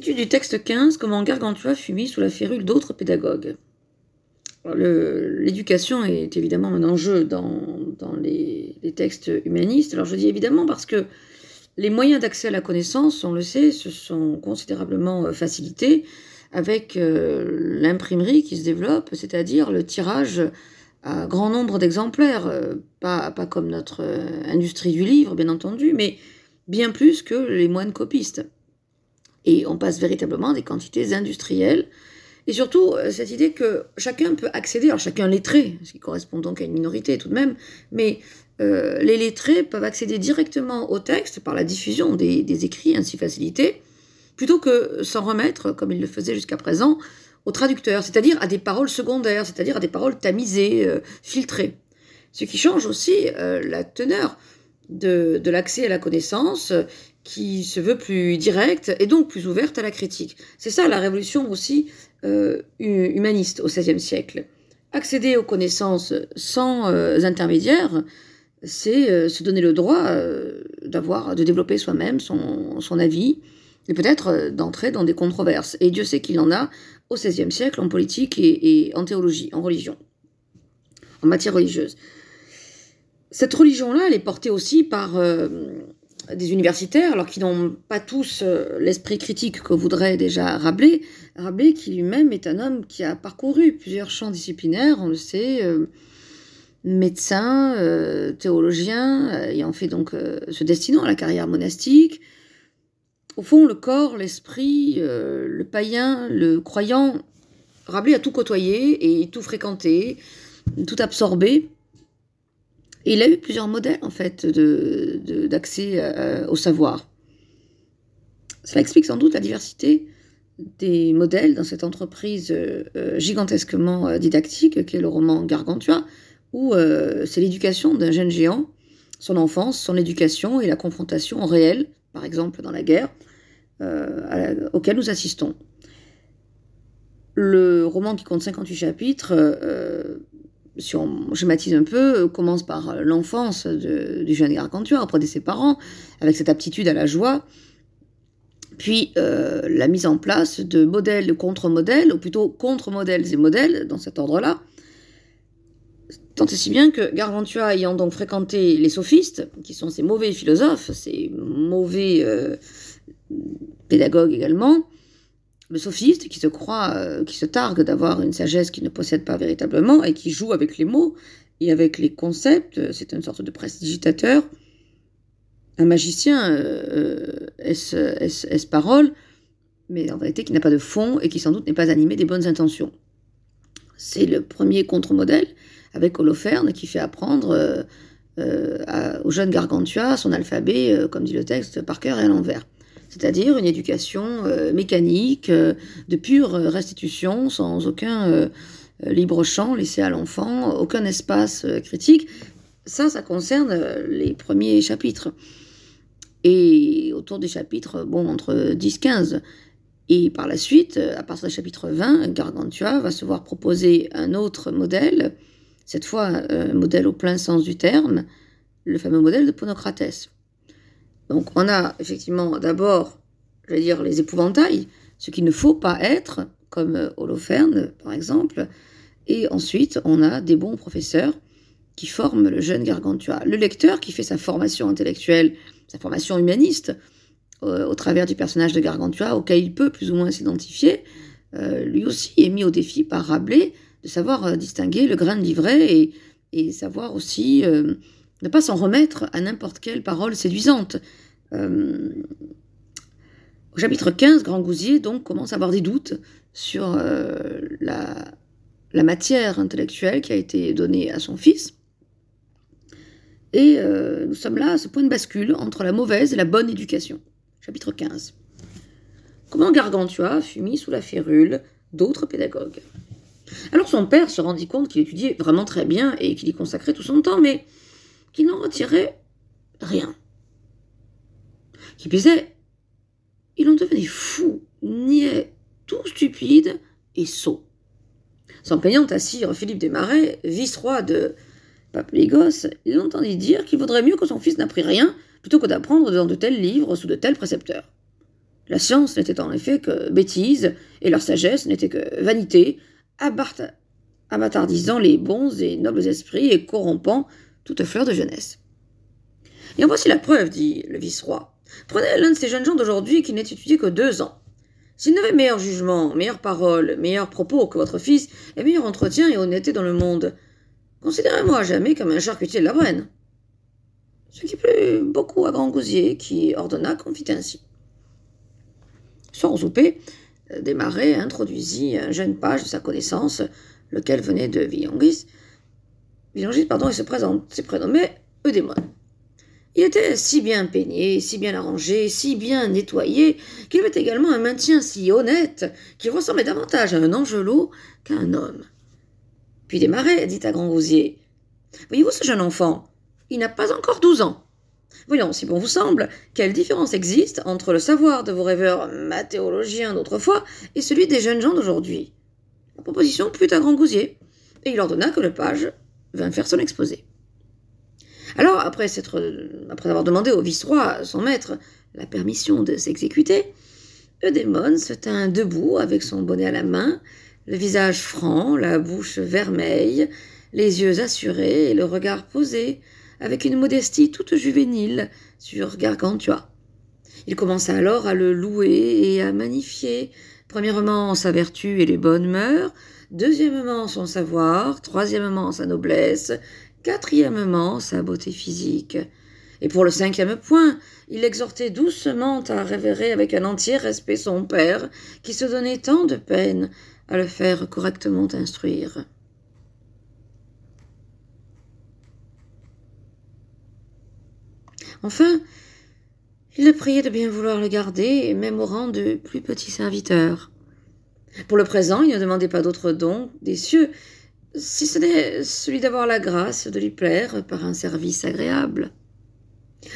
du texte 15, comment Gargantua fut mis sous la férule d'autres pédagogues. L'éducation est évidemment un enjeu dans, les, textes humanistes. Alors je dis évidemment parce que les moyens d'accès à la connaissance, on le sait, se sont considérablement euh, facilités avec euh, l'imprimerie qui se développe, c'est-à-dire le tirage à grand nombre d'exemplaires, euh, pas, pas comme notre industrie du livre, bien entendu, mais bien plus que les moines copistes. Et on passe véritablement des quantités industrielles. Et surtout, euh, cette idée que chacun peut accéder, alors chacun lettré, ce qui correspond donc à une minorité tout de même, mais euh, les lettrés peuvent accéder directement au texte par la diffusion des, écrits ainsi facilités, plutôt que s'en remettre, comme ils le faisaient jusqu'à présent, aux traducteurs, c'est-à-dire à des paroles secondaires, c'est-à-dire à des paroles tamisées, euh, filtrées. Ce qui change aussi la teneur de l'accès à la connaissance qui se veut plus directe et donc plus ouverte à la critique. C'est ça la révolution aussi euh, humaniste au XVIe siècle. Accéder aux connaissances sans euh, intermédiaire, c'est euh, se donner le droit euh, d'avoir, de développer soi-même son, avis et peut-être d'entrer dans des controverses. Et Dieu sait qu'il en a au XVIe siècle en politique et, et en théologie, en religion, en matière religieuse. Cette religion-là, elle est portée aussi par des universitaires, alors qu'ils n'ont pas tous euh, l'esprit critique que voudrait déjà Rabelais, Rabelais qui lui-même est un homme qui a parcouru plusieurs champs disciplinaires, on le sait, euh, médecin, euh, théologien, ayant fait donc se destinant à la carrière monastique. Au fond, le corps, l'esprit, le païen, le croyant, Rabelais a tout côtoyé et tout fréquenté, tout absorbé. Et il a eu plusieurs modèles, en fait, d'accès de, euh, euh, au savoir. Cela explique sans doute la diversité des modèles dans cette entreprise euh, gigantesquement didactique qu'est le roman Gargantua, où c'est l'éducation d'un jeune géant, son enfance, son éducation et la confrontation réelle, par exemple dans la guerre, auquel nous assistons. Le roman qui compte 58 chapitres si on schématise un peu, euh, commence par euh, l'enfance du jeune Gargantua auprès de ses parents, avec cette aptitude à la joie, puis euh, la mise en place de modèles, contre-modèles, ou plutôt contre-modèles et modèles, dans cet ordre-là. Tant et si bien que Gargantua ayant donc fréquenté les sophistes, qui sont ces mauvais philosophes, ces mauvais pédagogues également, le sophiste qui se croit, euh, qui se targue d'avoir une sagesse qu'il ne possède pas véritablement et qui joue avec les mots et avec les concepts, euh, c'est une sorte de prestigitateur. Un magicien, euh, euh est-ce parole, mais en vérité qui n'a pas de fond et qui sans doute n'est pas animé des bonnes intentions. C'est le premier contre-modèle avec Holoferne qui fait apprendre au jeune Gargantua son alphabet, comme dit le texte, par cœur et à l'envers c'est-à-dire une éducation euh, mécanique, euh, de pure euh, restitution, sans aucun libre champ laissé à l'enfant, aucun espace critique. Ça, ça concerne les premiers chapitres. Et autour des chapitres, bon, entre 10-15. Et par la suite, à partir du chapitre 20, Gargantua va se voir proposer un autre modèle, cette fois un modèle au plein sens du terme, le fameux modèle de Ponocrates. Donc on a effectivement d'abord, je vais dire, les épouvantails, ce qu'il ne faut pas être, comme euh, Holoferne par exemple, et ensuite on a des bons professeurs qui forment le jeune Gargantua. Le lecteur qui fait sa formation intellectuelle, sa formation humaniste, euh, au travers du personnage de Gargantua, auquel il peut plus ou moins s'identifier, euh, lui aussi est mis au défi par Rabelais de savoir distinguer le grain de l'ivraie et savoir aussi ne pas s'en remettre à n'importe quelle parole séduisante. Euh, au chapitre 15, Grand Gousier donc commence à avoir des doutes sur euh, la, matière intellectuelle qui a été donnée à son fils. Et euh, nous sommes là à ce point de bascule entre la mauvaise et la bonne éducation. Chapitre 15. Comment Gargantua fut mis sous la férule d'autres pédagogues. Alors son père se rendit compte qu'il étudiait vraiment très bien et qu'il y consacrait tout son temps, mais qui n'en retirait rien. Qui plus il en devenait fou, niais, tout stupide et sot. S'en peignant à Sire Philippe des Marais, vice-roi de Papeligos, il entendit dire qu'il vaudrait mieux que son fils n'apprît rien plutôt que d'apprendre dans de tels livres sous de tels précepteurs. La science n'était en effet que bêtise, et leur sagesse n'était que vanité, abatardisant les bons et nobles esprits et corrompant toute fleur de jeunesse. Et en voici la preuve, dit le vice-roi. Prenez l'un de ces jeunes gens d'aujourd'hui qui n'est étudié que deux ans. S'il n'avait meilleur jugement, meilleure parole, meilleurs propos que votre fils, et meilleur entretien et honnêteté dans le monde, considérez-moi jamais comme un charcutier de la reine. Ce qui plut beaucoup à Grand Gousier, qui ordonna qu'on fît ainsi. Sans souper, euh, Desmarais introduisit un jeune page de sa connaissance, lequel venait de Villonguis, il se présente, s'est prénommé Eudémon. Il était si bien peigné, si bien arrangé, si bien nettoyé, qu'il avait également un maintien si honnête qu'il ressemblait davantage à un angelot qu'à un homme. Puis marais dit à Grand gousier Voyez-vous ce jeune enfant Il n'a pas encore douze ans. Voyons, si bon vous semble, quelle différence existe entre le savoir de vos rêveurs mathéologiens d'autrefois et celui des jeunes gens d'aujourd'hui La proposition plut à Grand Gousier, et il ordonna que le page vint faire son exposé. Alors, après, après avoir demandé au vice-roi, son maître, la permission de s'exécuter, Eudémon se tint debout avec son bonnet à la main, le visage franc, la bouche vermeille, les yeux assurés et le regard posé, avec une modestie toute juvénile, sur Gargantua. Il commença alors à le louer et à magnifier, premièrement sa vertu et les bonnes mœurs, deuxièmement son savoir, troisièmement sa noblesse, quatrièmement sa beauté physique. Et pour le cinquième point, il exhortait doucement à révérer avec un entier respect son père, qui se donnait tant de peine à le faire correctement instruire. Enfin, il le priait de bien vouloir le garder, même au rang de plus petit serviteur. Pour le présent, il ne demandait pas d'autre don des cieux, si ce n'est celui d'avoir la grâce de lui plaire par un service agréable.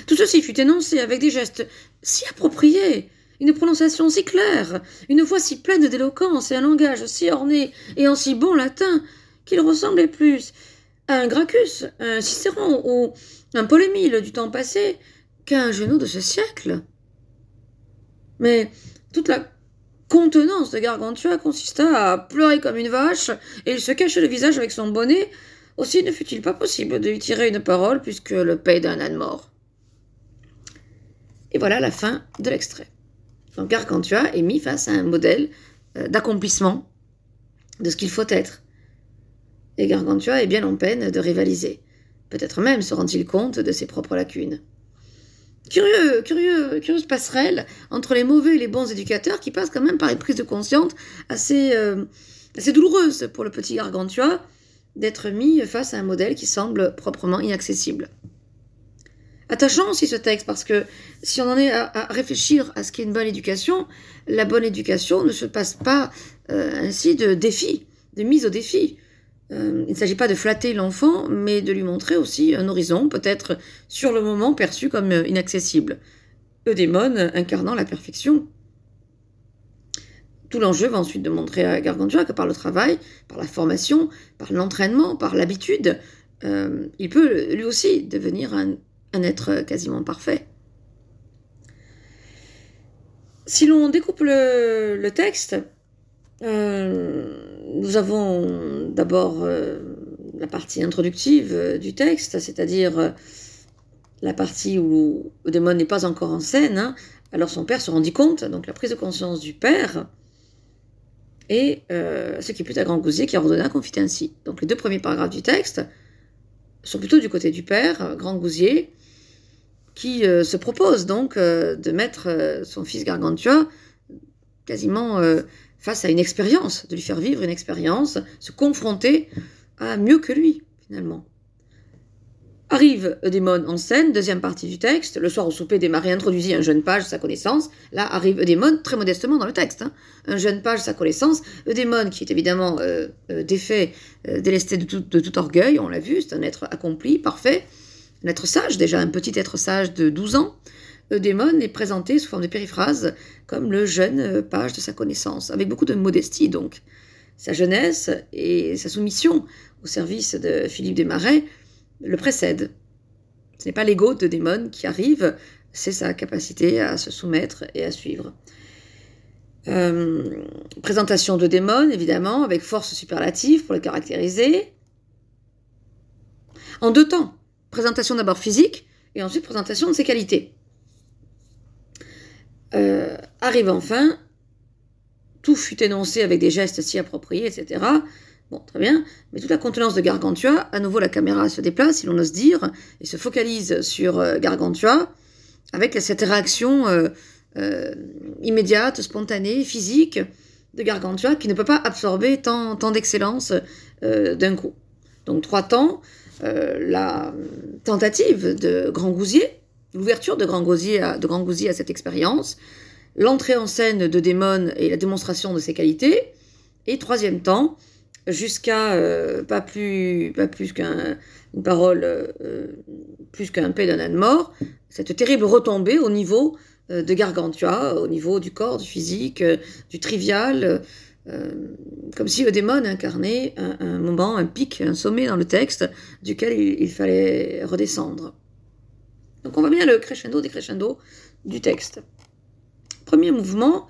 Tout ceci fut énoncé avec des gestes si appropriés, une prononciation si claire, une voix si pleine d'éloquence et un langage si orné et en si bon latin qu'il ressemblait plus à un Gracchus, un Cicéron ou un Polémile du temps passé qu'à un genou de ce siècle. Mais toute la contenance de Gargantua consista à pleurer comme une vache, et il se cachait le visage avec son bonnet. Aussi ne fut-il pas possible de lui tirer une parole, puisque le pays d'un âne mort. Et voilà la fin de l'extrait. Donc Gargantua est mis face à un modèle euh, d'accomplissement de ce qu'il faut être. Et Gargantua est bien en peine de rivaliser. Peut-être même se rend-il compte de ses propres lacunes. Curieux, curieux, curieuse passerelle entre les mauvais et les bons éducateurs qui passent quand même par une prise de conscience assez, euh, douloureuse pour le petit Gargantua d'être mis face à un modèle qui semble proprement inaccessible. Attachant aussi ce texte parce que si on en est à, réfléchir à ce qu'est une bonne éducation, la bonne éducation ne se passe pas euh, ainsi de défi, de mise au défi. Euh, il ne s'agit pas de flatter l'enfant, mais de lui montrer aussi un horizon, peut-être sur le moment perçu comme euh, inaccessible. démon incarnant la perfection. Tout l'enjeu va ensuite de montrer à Gargantua que par le travail, par la formation, par l'entraînement, par l'habitude, euh, il peut lui aussi devenir un, être quasiment parfait. Si l'on découpe le texte, euh, nous avons d'abord euh, la partie introductive euh, du texte, c'est-à-dire la partie où le démon n'est pas encore en scène. Hein. alors son père se rendit compte, donc la prise de conscience du père, et ce qui est à Grand Gousier qui a ordonné à confiter ainsi. Donc les deux premiers paragraphes du texte sont plutôt du côté du père, Grand Gousier, qui se propose donc de mettre son fils Gargantua quasiment face à une expérience, de lui faire vivre une expérience, se confronter à mieux que lui, finalement. Arrive Eudémon en scène, deuxième partie du texte. Le soir au souper, des maris introduisit un jeune page, sa connaissance. Là arrive Eudémon, très modestement dans le texte. Hein. Un jeune page, sa connaissance. Eudémon, qui est évidemment euh, euh, défait, euh, délesté de tout, de tout, orgueil, on l'a vu, c'est un être accompli, parfait, un être sage déjà, un petit être sage de 12 ans. Démon est présenté sous forme de périphrase comme le jeune euh, page de sa connaissance, avec beaucoup de modestie donc. Sa jeunesse et sa soumission au service de Philippe Desmarais le précèdent. Ce n'est pas l'ego de Démon qui arrive, c'est sa capacité à se soumettre et à suivre. Euh, présentation de démon, évidemment, avec force superlative pour le caractériser. En deux temps, présentation d'abord physique et ensuite présentation de ses qualités. Euh, arrive enfin, tout fut énoncé avec des gestes si appropriés, etc. Bon, très bien, mais toute la contenance de Gargantua, à nouveau la caméra se déplace, si l'on ose dire, et se focalise sur euh, Gargantua, avec cette réaction euh, immédiate, spontanée, physique de Gargantua, qui ne peut pas absorber tant, tant d'excellence d'un coup. Donc trois temps, la tentative de Grand Gousier, L'ouverture de Grand Gosier à, de Grand à cette expérience, l'entrée en scène de Démon et la démonstration de ses qualités, et troisième temps, jusqu'à euh, pas plus, qu'une parole, euh, plus qu'un paix d'un âne mort, cette terrible retombée au niveau euh, de Gargantua, au niveau du corps, du physique, du trivial, comme si le démon incarnait un, moment, un pic, un sommet dans le texte duquel il fallait redescendre. Donc on voit bien le crescendo des crescendo du texte. Premier mouvement,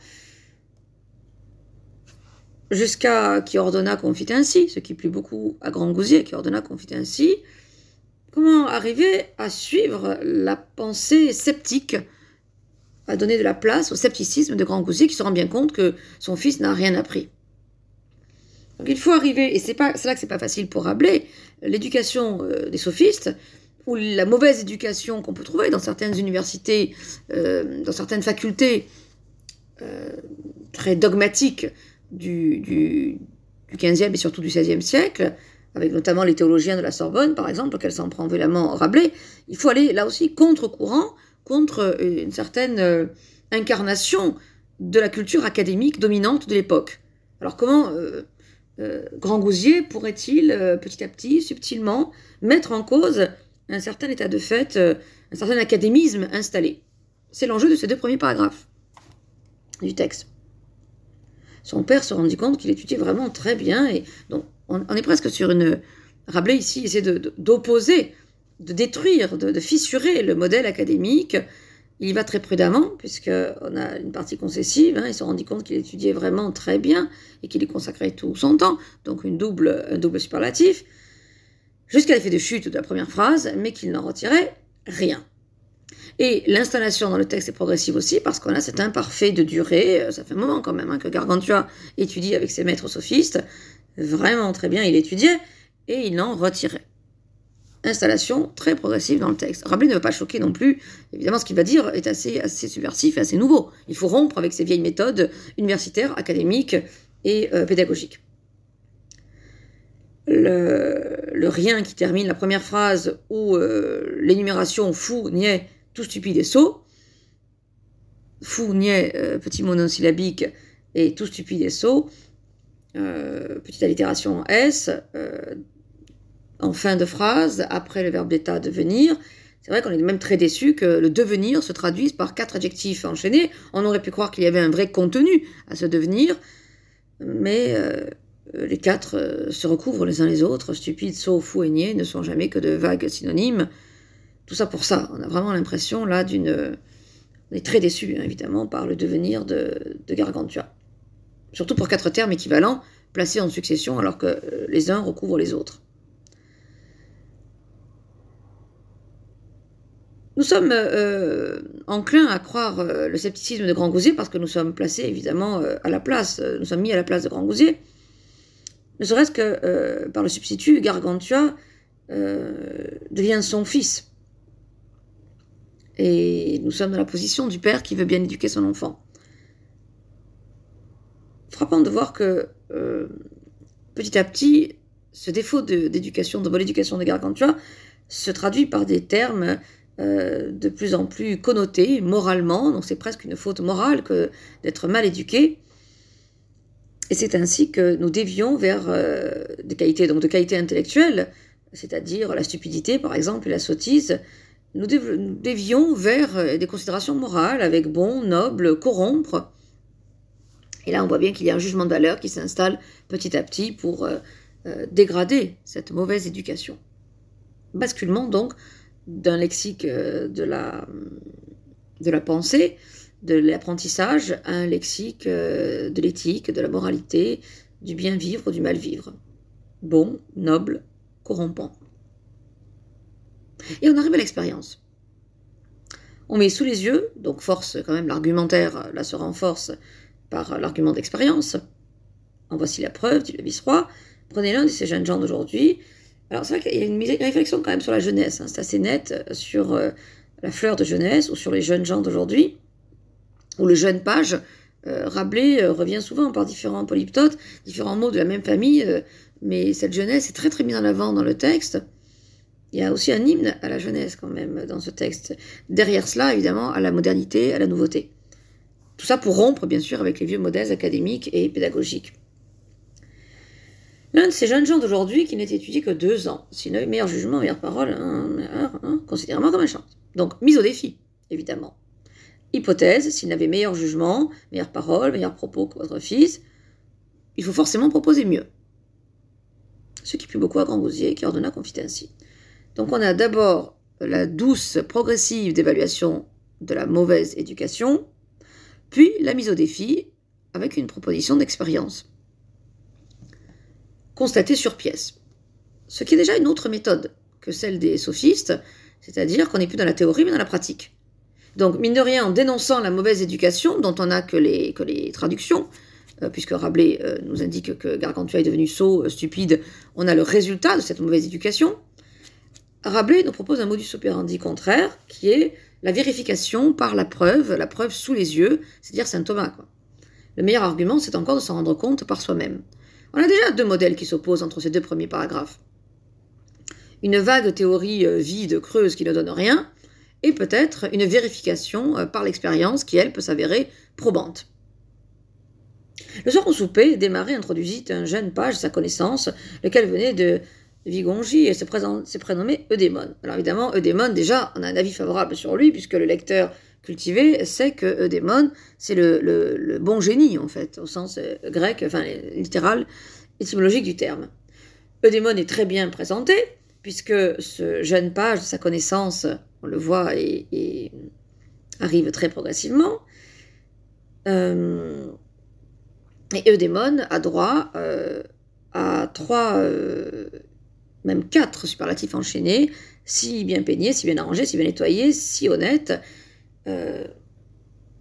jusqu'à qui ordonna qu'on ainsi, ce qui plut beaucoup à Grand Gousier, qui ordonna qu'on ainsi. Comment arriver à suivre la pensée sceptique, à donner de la place au scepticisme de Grand Gousier, qui se rend bien compte que son fils n'a rien appris. Donc il faut arriver, et c'est là que c'est pas facile pour Rabelais, l'éducation euh, des sophistes, ou la mauvaise éducation qu'on peut trouver dans certaines universités, euh, dans certaines facultés euh, très dogmatiques du, du, 15e et surtout du 16e siècle, avec notamment les théologiens de la Sorbonne, par exemple, qu'elle s'en prend violemment Rabelais, il faut aller là aussi contre-courant, contre euh, une certaine incarnation de la culture académique dominante de l'époque. Alors comment Grand Gousier pourrait-il petit à petit, subtilement, mettre en cause un certain état de fait, euh, un certain académisme installé. C'est l'enjeu de ces deux premiers paragraphes du texte. Son père se rendit compte qu'il étudiait vraiment très bien, et donc on, est presque sur une. Rabelais ici essaie d'opposer, de, détruire, de, fissurer le modèle académique. Il y va très prudemment, puisqu'on a une partie concessive. Hein, il se rendit compte qu'il étudiait vraiment très bien et qu'il y consacrait tout son temps, donc une double, un double superlatif jusqu'à l'effet de chute de la première phrase, mais qu'il n'en retirait rien. Et l'installation dans le texte est progressive aussi, parce qu'on a cet imparfait de durée, euh, ça fait un moment quand même hein, que Gargantua étudie avec ses maîtres sophistes, vraiment très bien, il étudiait, et il n'en retirait. Installation très progressive dans le texte. Rabelais ne veut pas choquer non plus, évidemment ce qu'il va dire est assez, assez subversif et assez nouveau. Il faut rompre avec ces vieilles méthodes universitaires, académiques et euh, pédagogiques. Le rien qui termine la première phrase ou euh, l'énumération fou, niais, tout stupide et sot. Fou, niais, euh, petit monosyllabique et tout stupide et sot. Euh, petite allitération en S en fin de phrase, après le verbe d'état devenir. C'est vrai qu'on est même très déçu que le devenir se traduise par quatre adjectifs enchaînés. On aurait pu croire qu'il y avait un vrai contenu à ce devenir, mais euh, les quatre euh, se recouvrent les uns les autres, stupides, sots, fous et niais, ne sont jamais que de vagues synonymes. Tout ça pour ça. On a vraiment l'impression, là, d'une. On est très déçu, hein, évidemment, par le devenir de, Gargantua. Surtout pour quatre termes équivalents, placés en succession, alors que euh, les uns recouvrent les autres. Nous sommes enclins à croire le scepticisme de Grand Gousier parce que nous sommes placés évidemment à la place, nous sommes mis à la place de Grand Gousier ne serait-ce que euh, par le substitut, Gargantua euh, devient son fils. Et nous sommes dans la position du père qui veut bien éduquer son enfant. Frappant de voir que euh, petit à petit, ce défaut d'éducation, de, bonne éducation de Gargantua, se traduit par des termes de plus en plus connotés moralement, donc c'est presque une faute morale que d'être mal éduqué, et c'est ainsi que nous dévions vers euh, des qualités, donc de qualités intellectuelles, c'est-à-dire la stupidité par exemple et la sottise, nous, dévions vers euh, des considérations morales avec bon, noble, corrompre. Et là, on voit bien qu'il y a un jugement de valeur qui s'installe petit à petit pour euh, dégrader cette mauvaise éducation. Basculement donc d'un lexique de la pensée de l'apprentissage un lexique euh, de l'éthique, de la moralité, du bien vivre, ou du mal vivre. Bon, noble, corrompant. Et on arrive à l'expérience. On met sous les yeux, donc force quand même l'argumentaire, là se renforce par l'argument d'expérience. En voici la preuve, dit le vice-roi. Prenez l'un de ces jeunes gens d'aujourd'hui. Alors c'est vrai qu'il y a une réflexion quand même sur la jeunesse, hein. c'est assez net sur euh, la fleur de jeunesse ou sur les jeunes gens d'aujourd'hui où le jeune page, euh, euh, revient souvent par différents polyptotes, différents mots de la même famille, euh, mais cette jeunesse est très très mise en avant dans le texte. Il y a aussi un hymne à la jeunesse quand même dans ce texte. Derrière cela, évidemment, à la modernité, à la nouveauté. Tout ça pour rompre, bien sûr, avec les vieux modèles académiques et pédagogiques. L'un de ces jeunes gens d'aujourd'hui qui n'est étudié que deux ans, eu meilleur jugement, meilleure parole, hein, hein, hein, considérablement comme un chant. Donc, mise au défi, évidemment hypothèse, s'il n'avait meilleur jugement, meilleure parole, meilleur propos que votre fils, il faut forcément proposer mieux. Ce qui plut beaucoup à Grand Gosier, qui ordonna qu'on ainsi. Donc on a d'abord la douce progressive d'évaluation de la mauvaise éducation, puis la mise au défi avec une proposition d'expérience. Constatée sur pièce. Ce qui est déjà une autre méthode que celle des sophistes, c'est-à-dire qu'on n'est plus dans la théorie mais dans la pratique. Donc, mine de rien, en dénonçant la mauvaise éducation, dont on n'a que les, traductions, euh, puisque Rabelais euh, nous indique que Gargantua est devenu sot, euh, stupide, on a le résultat de cette mauvaise éducation. Rabelais nous propose un modus operandi contraire, qui est la vérification par la preuve, la preuve sous les yeux, c'est-à-dire saint Thomas. Quoi. Le meilleur argument, c'est encore de s'en rendre compte par soi-même. On a déjà deux modèles qui s'opposent entre ces deux premiers paragraphes. Une vague théorie vide, creuse, qui ne donne rien, et peut-être une vérification euh, par l'expérience qui, elle, peut s'avérer probante. Le soir au souper, Desmarais introduisit un jeune page sa connaissance, lequel venait de Vigongi et s'est prénommé Eudémon. Alors évidemment, Eudémon, déjà, on a un avis favorable sur lui, puisque le lecteur cultivé sait que Eudémon, c'est le, bon génie, en fait, au sens euh, grec, enfin littéral, étymologique du terme. Eudémon est très bien présenté, puisque ce jeune page de sa connaissance on le voit, et, arrive très progressivement. Euh, et Eudémone euh, a droit à trois, euh, même quatre superlatifs enchaînés, si bien peignés, si bien arrangé, si bien nettoyé, si honnête.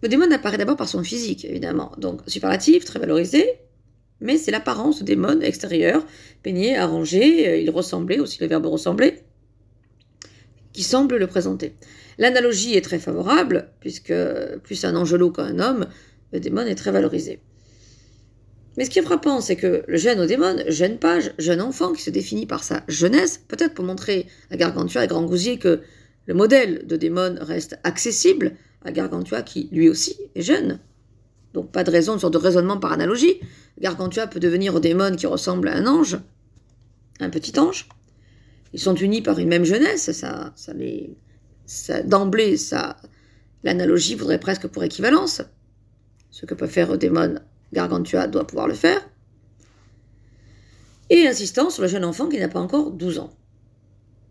Eudémon apparaît d'abord par son physique, évidemment. Donc, superlatif, très valorisé, mais c'est l'apparence d'Eudémone extérieur, peigné, arrangé, il ressemblait, aussi le verbe ressembler, qui semble le présenter. L'analogie est très favorable, puisque plus un angelot qu'un homme, le démon est très valorisé. Mais ce qui est frappant, c'est que le jeune au démon, jeune page, jeune enfant qui se définit par sa jeunesse, peut-être pour montrer à Gargantua et Grand Gousier que le modèle de démon reste accessible à Gargantua qui lui aussi est jeune. Donc pas de raison, une de raisonnement par analogie. Gargantua peut devenir au démon qui ressemble à un ange, un petit ange. Ils sont unis par une même jeunesse, ça, ça les, d'emblée, ça, l'analogie voudrait presque pour équivalence. Ce que peut faire Démon, Gargantua doit pouvoir le faire. Et insistant sur le jeune enfant qui n'a pas encore 12 ans.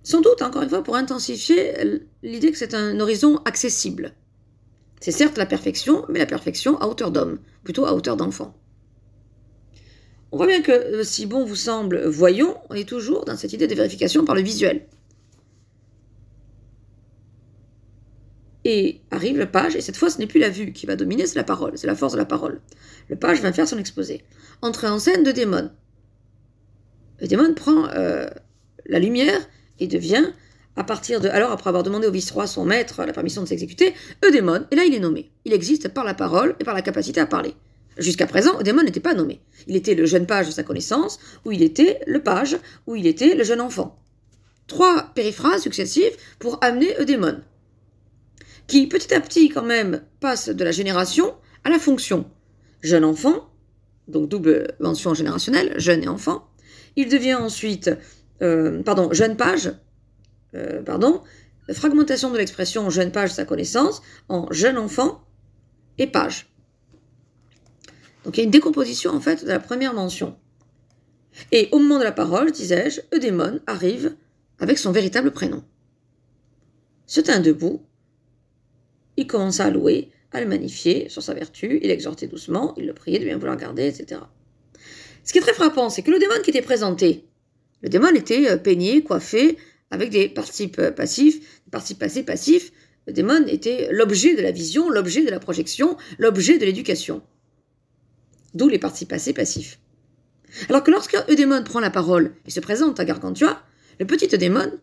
Sans doute, encore une fois, pour intensifier l'idée que c'est un horizon accessible. C'est certes la perfection, mais la perfection à hauteur d'homme, plutôt à hauteur d'enfant. On voit bien que euh, si bon vous semble voyons, on est toujours dans cette idée de vérification par le visuel. Et arrive le page, et cette fois ce n'est plus la vue qui va dominer, c'est la parole, c'est la force de la parole. Le page va faire son exposé. Entrée en scène de Démon. Le Démon prend euh, la lumière et devient, à partir de. Alors, après avoir demandé au vice-roi, son maître, la permission de s'exécuter, Eudémon, et là il est nommé. Il existe par la parole et par la capacité à parler. Jusqu'à présent, Odémon n'était pas nommé. Il était le jeune page de sa connaissance, ou il était le page, ou il était le jeune enfant. Trois périphrases successives pour amener Eudémon, qui petit à petit quand même passe de la génération à la fonction. Jeune enfant, donc double mention générationnelle, jeune et enfant. Il devient ensuite, euh, pardon, jeune page, euh, pardon, fragmentation de l'expression jeune page de sa connaissance en jeune enfant et page. Donc il y a une décomposition en fait de la première mention. Et au moment de la parole, disais-je, Eudémon arrive avec son véritable prénom. Se tint debout, il commença à louer, à le magnifier sur sa vertu, il exhortait doucement, il le priait de bien vouloir garder, etc. Ce qui est très frappant, c'est que le démon qui était présenté, le démon était euh, peigné, coiffé, avec des participes euh, passifs, des participes passés passifs. Le démon était l'objet de la vision, l'objet de la projection, l'objet de l'éducation d'où les parties passées passifs. Alors que lorsque Eudémon prend la parole et se présente à Gargantua, le petit Eudémon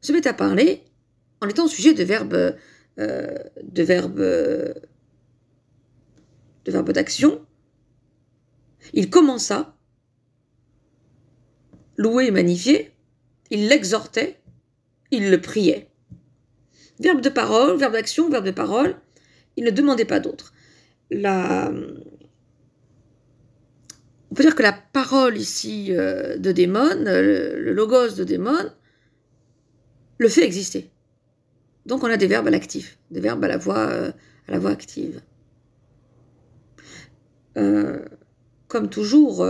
se met à parler en étant sujet de verbes euh, de de d'action. Il commença louer et magnifier, il l'exhortait, il le priait. Verbe de parole, verbe d'action, verbe de parole, il ne demandait pas d'autre. La, peut dire que la parole ici euh, de Démon, euh, le, logos de Démon, le fait exister. Donc on a des verbes à l'actif, des verbes à la voix, euh, à la voix active. comme toujours,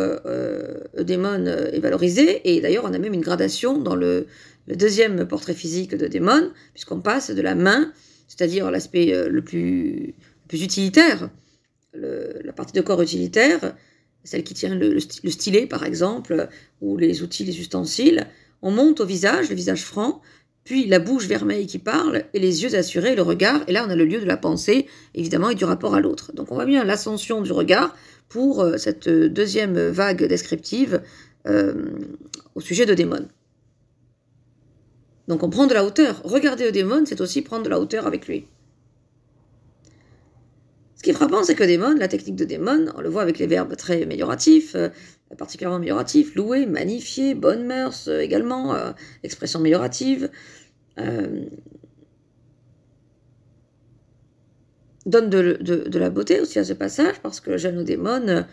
Démon est valorisé, et d'ailleurs on a même une gradation dans le, deuxième portrait physique de Démon, puisqu'on passe de la main, c'est-à-dire l'aspect le plus, plus, utilitaire, la partie de corps utilitaire, celle qui tient le, stylet par exemple, ou les outils, les ustensiles, on monte au visage, le visage franc, puis la bouche vermeille qui parle, et les yeux assurés, le regard, et là on a le lieu de la pensée, évidemment, et du rapport à l'autre. Donc on voit bien l'ascension du regard pour euh, cette euh, deuxième vague descriptive euh, au sujet de démon. Donc on prend de la hauteur. Regarder démon c'est aussi prendre de la hauteur avec lui. Ce qui est frappant, c'est que Démon, la technique de Démon, on le voit avec les verbes très amélioratifs, euh, particulièrement amélioratifs, louer, magnifier, bonne mœurs euh, également, euh, expression améliorative, donne de, de, la beauté aussi à ce passage, parce que le jeune Démon,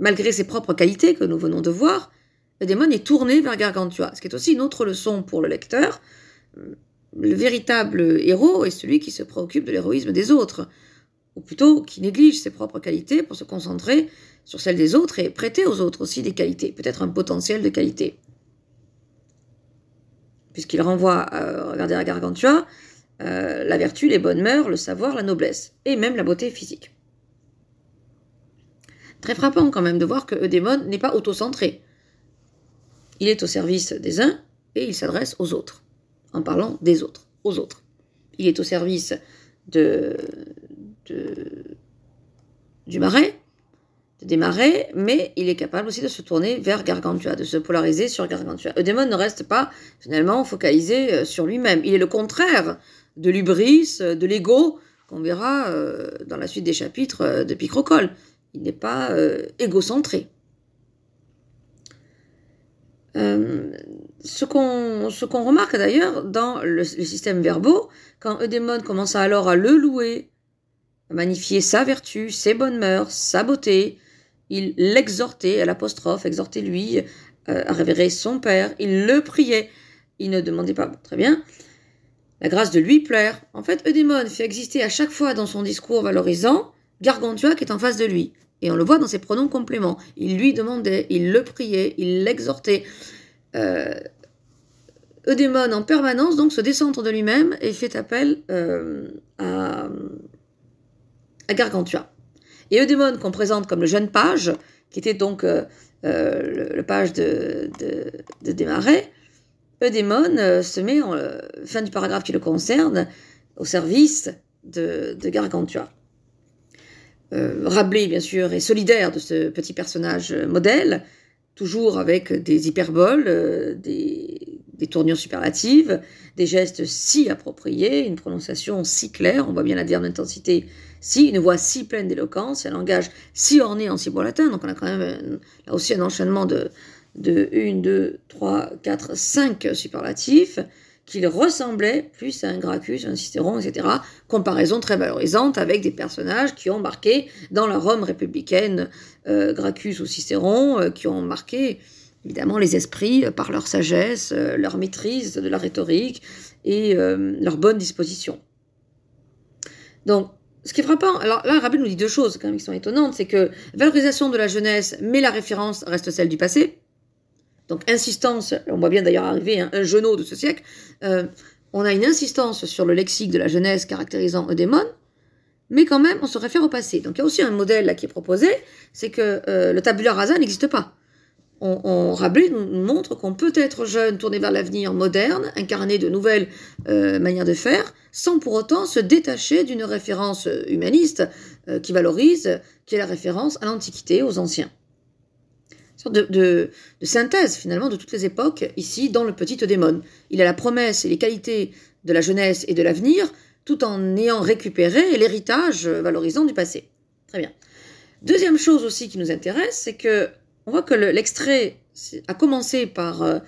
malgré ses propres qualités que nous venons de voir, le démon est tourné vers Gargantua, ce qui est aussi une autre leçon pour le lecteur le véritable héros est celui qui se préoccupe de l'héroïsme des autres ou plutôt qui néglige ses propres qualités pour se concentrer sur celles des autres et prêter aux autres aussi des qualités, peut-être un potentiel de qualité. Puisqu'il renvoie, euh, regardez à Gargantua, euh, la vertu, les bonnes mœurs, le savoir, la noblesse, et même la beauté physique. Très frappant quand même de voir que Eudémone n'est pas autocentré. Il est au service des uns et il s'adresse aux autres, en parlant des autres, aux autres. Il est au service de, du marais, des marais, mais il est capable aussi de se tourner vers Gargantua, de se polariser sur Gargantua. Eudémon ne reste pas finalement focalisé euh, sur lui-même. Il est le contraire de l'ubris, euh, de l'ego, qu'on verra euh, dans la suite des chapitres de Picrocole. Il n'est pas égocentré. ce qu'on remarque d'ailleurs dans le, système verbaux, quand Eudémon commence alors à le louer magnifier sa vertu, ses bonnes mœurs, sa beauté. Il l'exhortait à l'apostrophe, exhortait lui euh, à révérer son père. Il le priait. Il ne demandait pas. très bien. La grâce de lui plaire. En fait, Eudémone fait exister à chaque fois dans son discours valorisant Gargantua qui est en face de lui. Et on le voit dans ses pronoms compléments. Il lui demandait, il le priait, il l'exhortait. Euh, en permanence donc se décentre de lui-même et fait appel euh, à à Gargantua. Et Eudémone, qu'on présente comme le jeune page, qui était donc euh, euh, le, page de, de, de Desmarais, Eudémone euh, se met, en fin du paragraphe qui le concerne, au service de, Gargantua. Rabelais, bien sûr, et solidaire de ce petit personnage modèle, toujours avec des hyperboles, des, des tournures superlatives, des gestes si appropriés, une prononciation si claire, on voit bien la dernière intensité si une voix si pleine d'éloquence, un langage si orné en beau latin, donc on a quand même euh, là aussi un enchaînement de, 1, 2, 3, 4, 5 superlatifs, qu'il ressemblait plus à un Gracchus, un Cicéron, etc. Comparaison très valorisante avec des personnages qui ont marqué dans la Rome républicaine euh, Gracchus ou Cicéron, euh, qui ont marqué évidemment les esprits par leur sagesse, leur maîtrise de la rhétorique et leur bonne disposition. Donc ce qui est frappant, alors là, Rabel nous dit deux choses quand même qui sont étonnantes, c'est que valorisation de la jeunesse, mais la référence reste celle du passé. Donc insistance, on voit bien d'ailleurs arriver hein, un genou de ce siècle, euh, on a une insistance sur le lexique de la jeunesse caractérisant Eudémon, mais quand même on se réfère au passé. Donc il y a aussi un modèle là, qui est proposé, c'est que euh, le tabula rasa n'existe pas on, Rabelais montre qu'on peut être jeune, tourné vers l'avenir, moderne, incarner de nouvelles euh, manières de faire, sans pour autant se détacher d'une référence euh, humaniste euh, qui valorise, qui est la référence à l'Antiquité, aux anciens. Une sorte de, synthèse finalement de toutes les époques ici dans le petit démon. Il a la promesse et les qualités de la jeunesse et de l'avenir, tout en ayant récupéré l'héritage valorisant du passé. Très bien. Deuxième chose aussi qui nous intéresse, c'est que on voit que l'extrait a commencé par euh,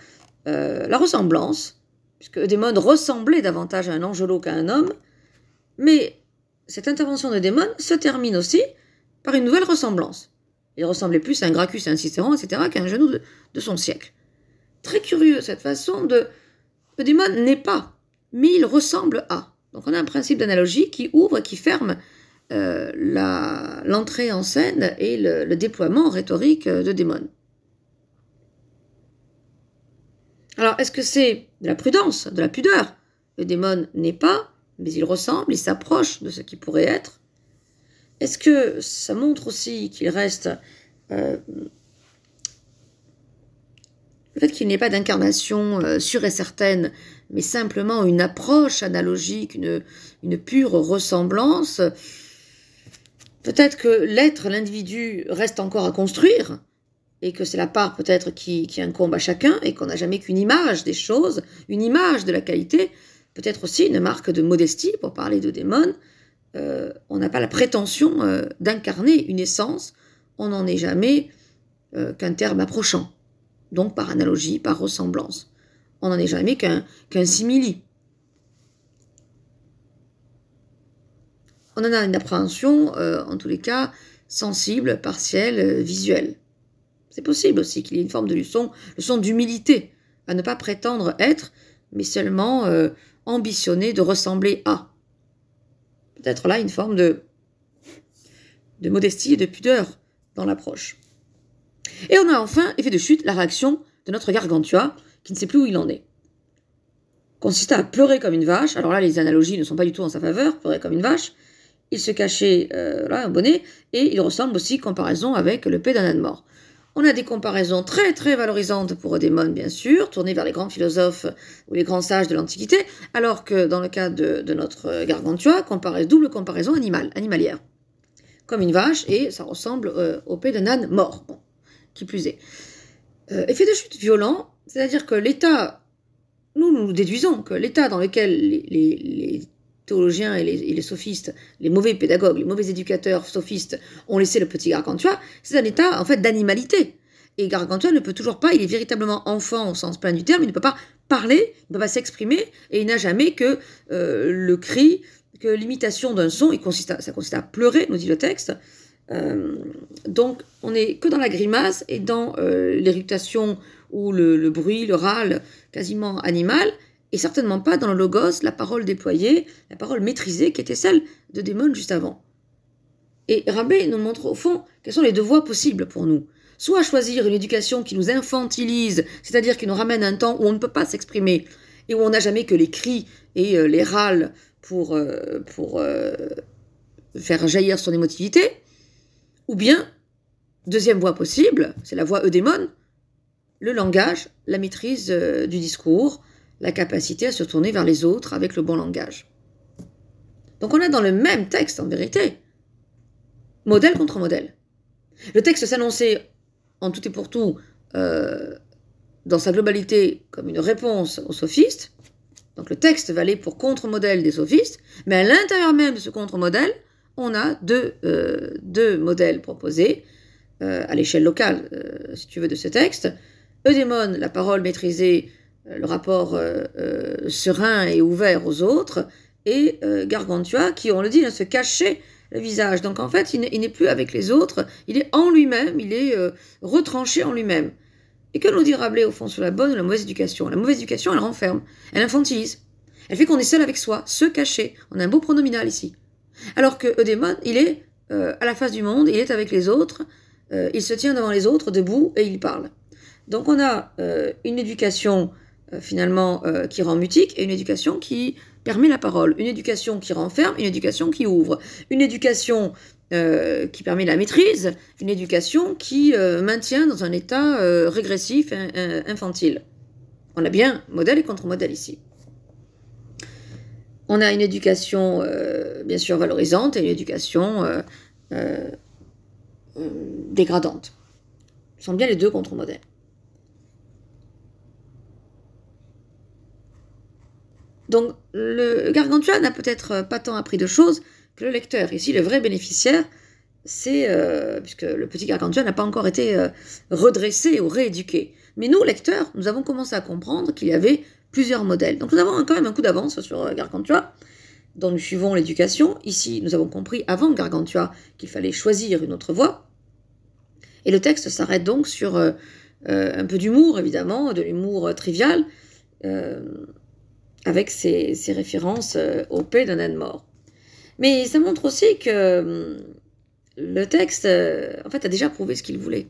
euh, la ressemblance, puisque modes ressemblait davantage à un angelot qu'à un homme, mais cette intervention de Démon se termine aussi par une nouvelle ressemblance. Il ressemblait plus à un Gracchus et un Cicéron, etc., qu'à un genou de, son siècle. Très curieux cette façon de. Eudémon n'est pas, mais il ressemble à. Donc on a un principe d'analogie qui ouvre et qui ferme euh, l'entrée en scène et le, déploiement rhétorique de Démon. Alors, est-ce que c'est de la prudence, de la pudeur Le démon n'est pas, mais il ressemble, il s'approche de ce qu'il pourrait être. Est-ce que ça montre aussi qu'il reste... Euh, le fait qu'il n'y pas d'incarnation euh, sûre et certaine, mais simplement une approche analogique, une pure ressemblance, Peut-être que l'être, l'individu, reste encore à construire, et que c'est la part peut-être qui, incombe à chacun, et qu'on n'a jamais qu'une image des choses, une image de la qualité, peut-être aussi une marque de modestie, pour parler de démon. Euh, on n'a pas la prétention euh, d'incarner une essence, on n'en est jamais euh, qu'un terme approchant, donc par analogie, par ressemblance. On n'en est jamais qu'un qu'un simili. on en a une appréhension, euh, en tous les cas, sensible, partielle, euh, visuelle. C'est possible aussi qu'il y ait une forme de leçon, d'humilité, à ne pas prétendre être, mais seulement euh, ambitionner de ressembler à. Peut-être là une forme de, de modestie et de pudeur dans l'approche. Et on a enfin, effet de chute, la réaction de notre gargantua, qui ne sait plus où il en est. Consiste à pleurer comme une vache, alors là les analogies ne sont pas du tout en sa faveur, pleurer comme une vache, il se cachait euh, là, un bonnet, et il ressemble aussi, comparaison avec le d'un âne mort. On a des comparaisons très très valorisantes pour Eudémon, bien sûr, tournées vers les grands philosophes ou les grands sages de l'Antiquité, alors que dans le cas de, notre Gargantua, double comparaison animale, animalière. Comme une vache, et ça ressemble euh, au pé d'un âne mort, qui plus est. Euh, effet de chute violent, c'est-à-dire que l'état, nous nous déduisons que l'état dans lequel les théologiens et les, sophistes, les mauvais pédagogues, les mauvais éducateurs sophistes ont laissé le petit Gargantua, c'est un état en fait d'animalité. Et Gargantua ne peut toujours pas, il est véritablement enfant au sens plein du terme, il ne peut pas parler, il ne peut pas s'exprimer, et il n'a jamais que euh, le cri, que l'imitation d'un son, il consiste à, ça consiste à pleurer, nous dit le texte. Euh, donc on n'est que dans la grimace et dans euh, ou le, le bruit, le râle quasiment animal, et certainement pas dans le logos, la parole déployée, la parole maîtrisée qui était celle de Démon juste avant. Et Rabe nous montre au fond quelles sont les deux voies possibles pour nous. Soit choisir une éducation qui nous infantilise, c'est-à-dire qui nous ramène à un temps où on ne peut pas s'exprimer et où on n'a jamais que les cris et euh, les râles pour, euh, euh, faire jaillir son émotivité. Ou bien, deuxième voie possible, c'est la voie eudémone, le langage, la maîtrise du discours, la capacité à se tourner vers les autres avec le bon langage. Donc on a dans le même texte, en vérité, modèle contre modèle. Le texte s'annonçait en tout et pour tout, euh, dans sa globalité, comme une réponse aux sophistes. Donc le texte valait pour contre-modèle des sophistes, mais à l'intérieur même de ce contre-modèle, on a deux, euh, deux modèles proposés euh, à l'échelle locale, si tu veux, de ce texte. Eudémone, la parole maîtrisée euh, le rapport euh, euh, serein et ouvert aux autres, et Gargantua qui, on le dit, se cachait le visage. Donc en fait, il n'est plus avec les autres, il est en lui-même, il est retranché en lui-même. Et que nous dit Rabelais au fond sur la bonne ou la mauvaise éducation La mauvaise éducation, elle renferme, elle infantilise. Elle fait qu'on est seul avec soi, se cacher. On a un beau pronominal ici. Alors que Eudémon, il est à la face du monde, il est avec les autres, il se tient devant les autres, debout, et il parle. Donc on a une éducation euh, finalement euh, qui rend mutique et une éducation qui permet la parole, une éducation qui renferme, une éducation qui ouvre, une éducation euh, qui permet la maîtrise, une éducation qui maintient dans un état régressif, infantile. On a bien modèle et contre-modèle ici. On a une éducation, bien sûr, valorisante et une éducation dégradante. Ce sont bien les deux contre-modèles. Donc le gargantua n'a peut-être euh, pas tant appris de choses que le lecteur. Ici, le vrai bénéficiaire, c'est, euh, puisque le petit gargantua n'a pas encore été euh, redressé ou rééduqué. Mais nous, lecteurs, nous avons commencé à comprendre qu'il y avait plusieurs modèles. Donc nous avons quand même un coup d'avance sur Gargantua, dont nous suivons l'éducation. Ici, nous avons compris avant Gargantua qu'il fallait choisir une autre voie. Et le texte s'arrête donc sur un peu d'humour, évidemment, de l'humour trivial avec ses, références euh, au P de mort. Mais ça montre aussi que euh, le texte, euh, en fait, a déjà prouvé ce qu'il voulait.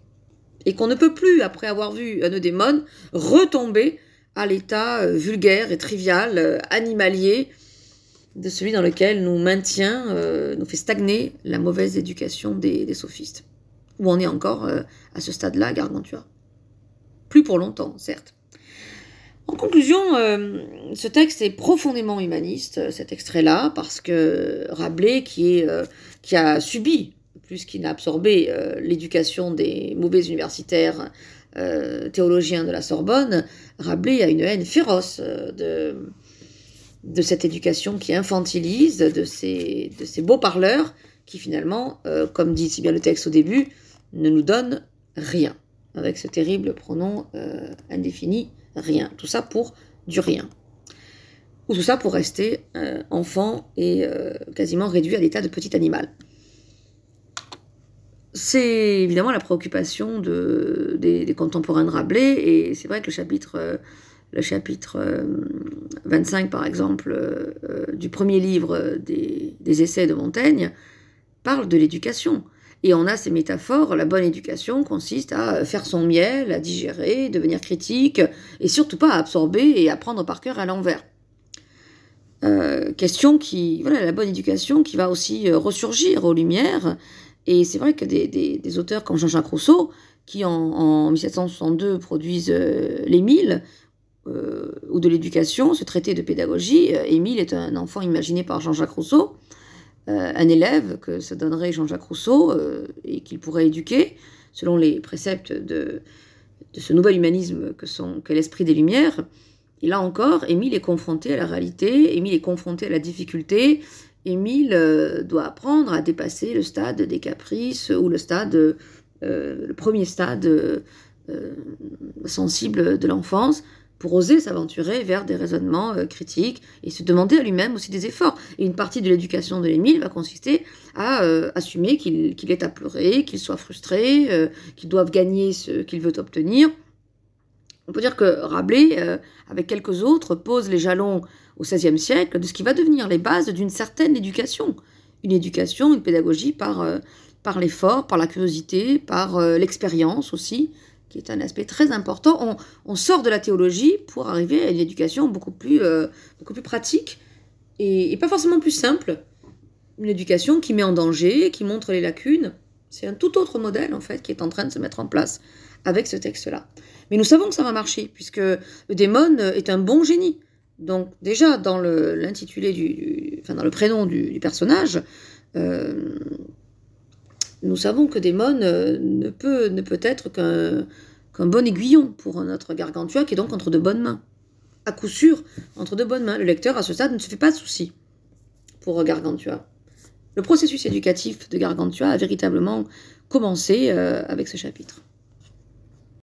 Et qu'on ne peut plus, après avoir vu un eudémone, retomber à l'état vulgaire et trivial, animalier, de celui dans lequel nous maintient, nous fait stagner la mauvaise éducation des, sophistes. Où on est encore à ce stade-là, Gargantua. Plus pour longtemps, certes. En conclusion, euh, ce texte est profondément humaniste, euh, cet extrait-là, parce que Rabelais, euh, qui, a subi, plus qu'il n'a absorbé, l'éducation des mauvais universitaires théologiens de la Sorbonne, Rabelais a une haine féroce de, cette éducation qui infantilise, de ces, de ces beaux parleurs qui finalement, comme dit si bien le texte au début, ne nous donne rien, avec ce terrible pronom indéfini rien. Tout ça pour du rien. Ou tout ça pour rester euh, enfant et euh, quasiment réduit à l'état de petit animal. C'est évidemment la préoccupation de, des, contemporains de Rabelais, et c'est vrai que le chapitre, euh, le chapitre 25, par exemple, du premier livre des, Essais de Montaigne, parle de l'éducation. Et on a ces métaphores. La bonne éducation consiste à euh, faire son miel, à digérer, devenir critique, et surtout pas à absorber et à prendre par cœur à l'envers. Euh, question qui, voilà, la bonne éducation qui va aussi euh, ressurgir aux lumières. Et c'est vrai que des, auteurs comme Jean-Jacques Rousseau, qui en, 1762 produisent l'Émile, ou de l'éducation, ce traité de pédagogie, Émile est un enfant imaginé par Jean-Jacques Rousseau, euh, un élève que se donnerait Jean-Jacques Rousseau euh, et qu'il pourrait éduquer, selon les préceptes de, ce nouvel humanisme que qu'est l'esprit des Lumières, et là encore, Émile est confronté à la réalité, Émile est confronté à la difficulté, Émile euh, doit apprendre à dépasser le stade des caprices ou le stade, le premier stade sensible de l'enfance pour oser s'aventurer vers des raisonnements euh, critiques et se demander à lui-même aussi des efforts. Et une partie de l'éducation de l'Émile va consister à euh, assumer qu'il est à pleurer, qu'il soit frustré, euh, qu'il doive gagner ce qu'il veut obtenir. On peut dire que Rabelais, avec quelques autres, pose les jalons au XVIe siècle de ce qui va devenir les bases d'une certaine éducation. Une éducation, une pédagogie par l'effort, par la curiosité, par l'expérience aussi, qui est un aspect très important. On, sort de la théologie pour arriver à une éducation beaucoup plus, euh, beaucoup plus pratique et, pas forcément plus simple. Une éducation qui met en danger, qui montre les lacunes. C'est un tout autre modèle en fait qui est en train de se mettre en place avec ce texte-là. Mais nous savons que ça va marcher puisque le démon est un bon génie. Donc déjà dans l'intitulé du, enfin dans le prénom du, personnage. Euh, nous savons que Démon euh, ne peut, ne peut être qu'un bon aiguillon pour notre gargantua, qui est donc entre de bonnes mains. À coup sûr, entre de bonnes mains. Le lecteur, à ce stade, ne se fait pas de souci pour euh, Gargantua. Le processus éducatif de Gargantua a véritablement commencé euh, avec ce chapitre.